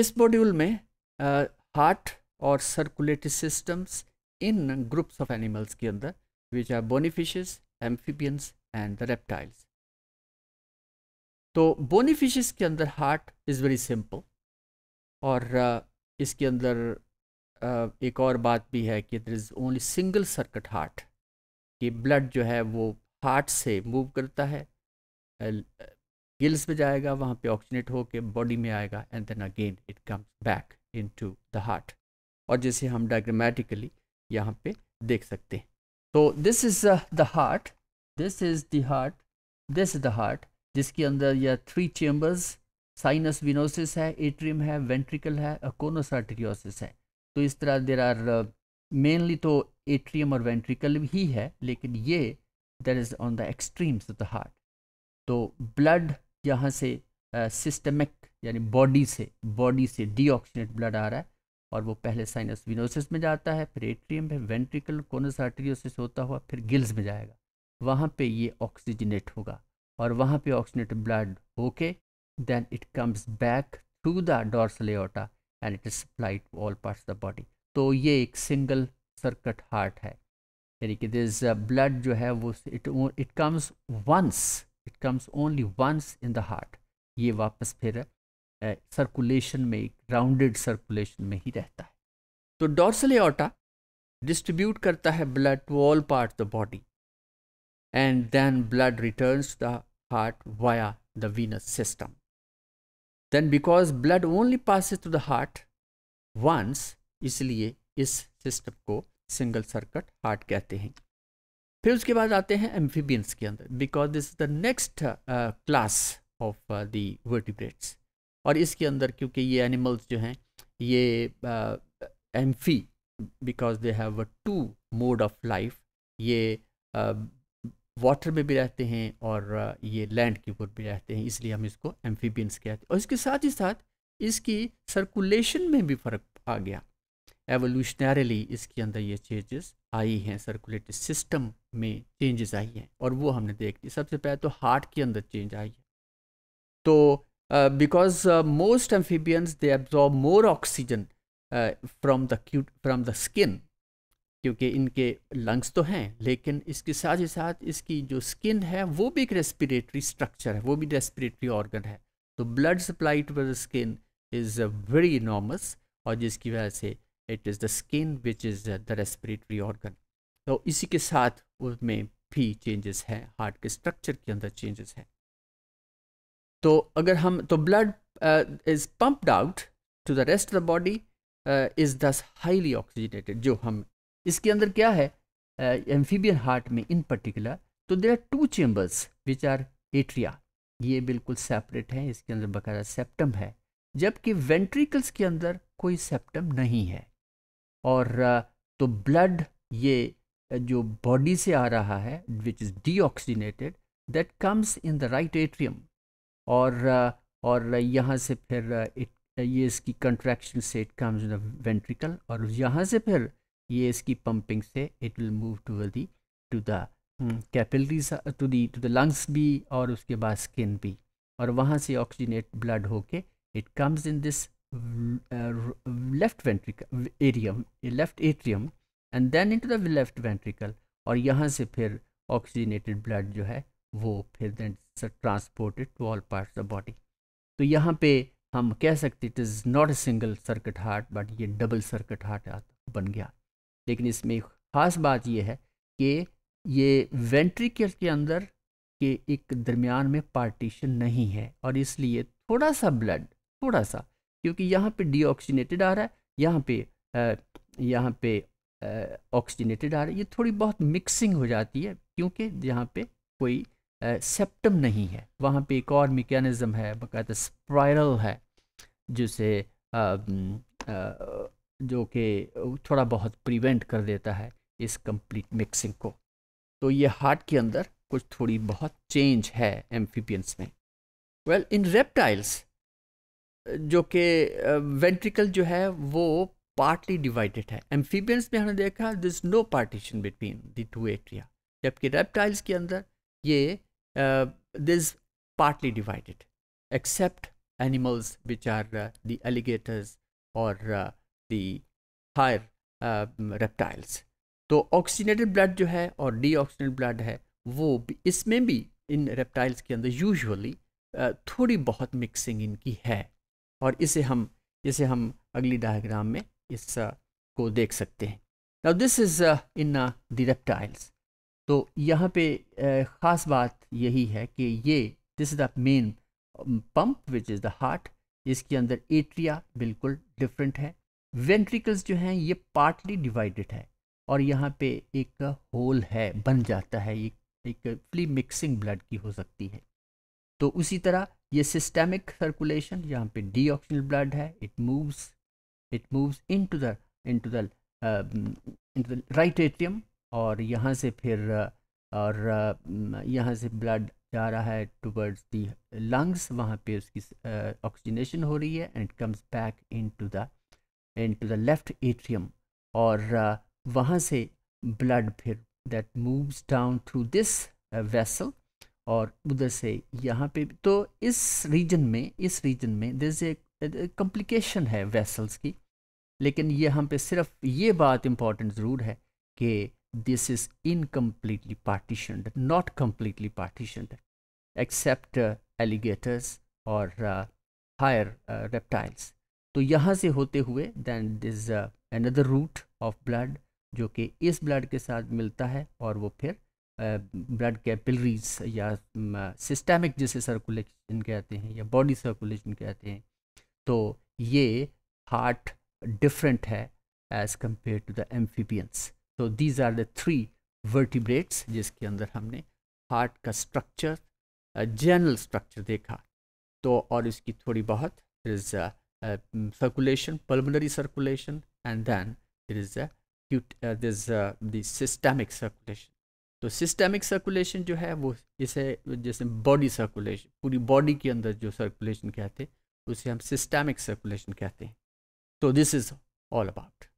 इस मॉड्यूल में हार्ट और circulatory systems in groups of animals के अंदर which are bony fishes amphibians and the reptiles तो बोनीफिशेस के अंदर हार्ट इज़ वेरी सिंपल और इसके अंदर एक और बात भी है कि there is only single circuit heart कि ब्लड जो है वो हार्ट से मूव करता है गिल्स पे जाएगा वहाँ पे ऑक्सीनेट होके बॉडी में आएगा and then again it comes back into the heart और जैसे हम डायग्रामेटिकली यहाँ पे देख सकते हैं तो this is the heart this is the heart this is the heart जिसके अंदर यह थ्री चेम्बर्स साइनस विनोसिस है एट्रियम है वेंट्रिकल है कोनस आर्टेरियोसिस है तो इस तरह देर आर मेनली तो एट्रियम और वेंट्रिकल ही है लेकिन ये there is on the extremes of the heart तो ब्लड यहाँ से सिस्टमिक यानी बॉडी से बॉडी से डीऑक्सीनेट ब्लड आ रहा है और वो पहले साइनस विनोसिस में जाता है फिर एट्रियम में वेंट्रिकल कोनस होता हुआ फिर गिल्स में जाएगा वहाँ पे ये ऑक्सीजनेट होगा और वहाँ पे ऑक्सीजनेट ब्लड होके then it comes back to the dorsal and it is supplied to all parts the body तो ये एक सिंगल सर्कट हार्ट है यानी कि दिस ब्लड uh, जो है वो it it comes once it comes only once in the heart ये वापस फिर सर्कुलेशन में एक राउंडेड सर्कुलेशन में ही रहता है तो डॉर्सल ऑटा डिस्ट्रीब्यूट करता है blood to all part the body and then blood returns the heart via the venous system then because blood only passes to the heart once इसलिए इस सिस्टम को सिंगल सर्किट हार्ट कहते हैं फिर उसके बाद आते हैं एम्फीबियंस के अंदर because this is the next class of vertebrates vertebrates और इसके अंदर क्योंकि ये एनिमल्स जो हैं ये amphi because they have two mode of life ये वाटर uh, में भी रहते हैं और uh, ये लैंड के ऊपर भी रहते हैं इसलिए हम इसको एम्फीबियंस कहते हैं और इसके साथ ही साथ इसकी सर्कुलेशन में भी फ़र्क आ गया एवोल्यूशनरली इसके अंदर ये चेंजेस आई हैं सर्कुलेटरी सिस्टम में चेंजेस आई हैं और वो हमने देख ली सबसे पहले तो हार्ट के अंदर चेंज आई है तो because most amphibians they absorb more oxygen from the cute from the skin क्योंकि इनके लंग्स तो हैं लेकिन इसके साथ ही साथ इसकी जो स्किन है वो भी एक रेस्पिरेटरी स्ट्रक्चर है वो भी रेस्पिरेटरी ऑर्गन है तो blood supply to the skin is very enormous और जिसकी वजह से it is the skin which is the respiratory organ तो इसी के साथ उसमें भी चेंजेस हैं हार्ट के स्ट्रक्चर के अंदर चेंजेस है तो अगर हम तो blood is pumped out to the rest of the body is thus highly oxygenated जो हम इसके अंदर क्या है एम्फीबियन uh, हार्ट में इन पर्टिकुलर तो there are two chambers which are atria ये बिल्कुल सेपरेट हैं इसके अंदर बकायदा सेप्टम है जबकि वेंट्रिकल्स के अंदर कोई सेप्टम नहीं है और तो ब्लड ये जो बॉडी से आ रहा है which is deoxygenated that comes in the right atrium और और यहाँ से फिर इट ये इसकी कंट्रैक्शन से it comes in the ventricle और यहाँ से फिर ये इसकी पंपिंग से it will move to the to the capillaries to the to the lungs भी और उसके बाद स्किन भी और वहाँ से ऑक्सीजनेट ब्लड होके it comes in this left uh, left ventricle left left atrium and then into the left ventricle और यहाँ से फिर ऑक्सीजनेटेड ब्लड जो है वो फिर then transported to all parts of body तो यहाँ पे हम कह सकते it is not a single circuit heart but ये डबल सर्किट हार्ट बन गया लेकिन इसमें एक ख़ास बात यह है कि ये वेंट्रिकल के अंदर के एक दरमियान में पार्टीशन नहीं है और इसलिए थोड़ा सा ब्लड थोड़ा सा क्योंकि यहाँ पे डीऑक्सीनेटेड आ रहा है यहाँ पे यहाँ पे ऑक्सीजनेटेड आ रहा है ये थोड़ी बहुत मिक्सिंग हो जाती है क्योंकि यहाँ पे कोई सेप्टम नहीं है वहाँ पे एक और मेकेनिज़्म है बकायदा स्पायरल है जिसे जो कि थोड़ा बहुत प्रिवेंट कर देता है इस कंप्लीट मिक्सिंग को तो ये हार्ट के अंदर कुछ थोड़ी बहुत चेंज है एम्फीपियंस में वेल इन रेप्टाइल्स जो कि वेंट्रिकल जो है वो पार्टली डिवाइडेड है एम्फीबियंस में हमने देखा this no partition between the two atria जबकि रेप्टाइल्स के अंदर ये this partly divided except animals which are the alligators और द हायर रेप्टाइल्स तो ऑक्सीजनेटेड ब्लड जो है और डीऑक्सीनेटेड ब्लड है वो इसमें भी इन रेप्टाइल्स के अंदर यूजुअली थोड़ी बहुत मिक्सिंग इनकी है और इसे हम इसे हम अगली डायग्राम में इस को देख सकते हैं now this is in the reptiles तो यहाँ पे ख़ास बात यही है कि ये this is the main pump which is the heart इसके अंदर एट्रिया बिल्कुल डिफरेंट है वेंट्रिकल्स जो हैं ये पार्टली डिवाइडेड है और यहाँ पे एक होल है बन जाता है एक एक फ्ली मिक्सिंग ब्लड की हो सकती है तो उसी तरह ये सिस्टेमिक सर्कुलेशन यहाँ पे डी ऑक्सीजन ब्लड है it moves it moves into the into the right atrium और यहाँ से फिर uh, और uh, mm, यहाँ से ब्लड जा रहा है टुवर्ड्स द लंग्स वहाँ पे उसकी ऑक्सीजनेशन uh, हो रही है and it comes back into the into the left atrium और वहाँ से ब्लड फिर that moves down through this vessel और उधर से यहाँ पे तो इस रीजन में इस रीजन में दिस ए कॉम्प्लिकेशन है वेसल्स की लेकिन यहाँ पे सिर्फ ये बात इम्पॉर्टेंट ज़रूर है कि this is incompletely partition not completely partition except alligators और हायर रेप्टाइल्स तो यहाँ से होते हुए then this another route of blood जो कि इस ब्लड के साथ मिलता है और वो फिर ब्लड कैपिलरीज या सिस्टमिक जिसे सर्कुलेशन कहते हैं या बॉडी सर्कुलेशन कहते हैं तो ये हार्ट डिफरेंट है as compared to the amphibians तो these are the three vertebrates जिसके अंदर हमने हार्ट का स्ट्रक्चर जनरल स्ट्रक्चर देखा तो और इसकी थोड़ी बहुत is is circulation a circulation pulmonary is and then there तो सिस्टेमिक सर्कुलेशन जो है वो इसे जैसे बॉडी सर्कुलेशन पूरी बॉडी के अंदर जो सर्कुलेशन कहते हैं उसे हम सिस्टेमिक सर्कुलेशन कहते हैं तो दिस इज़ ऑल अबाउट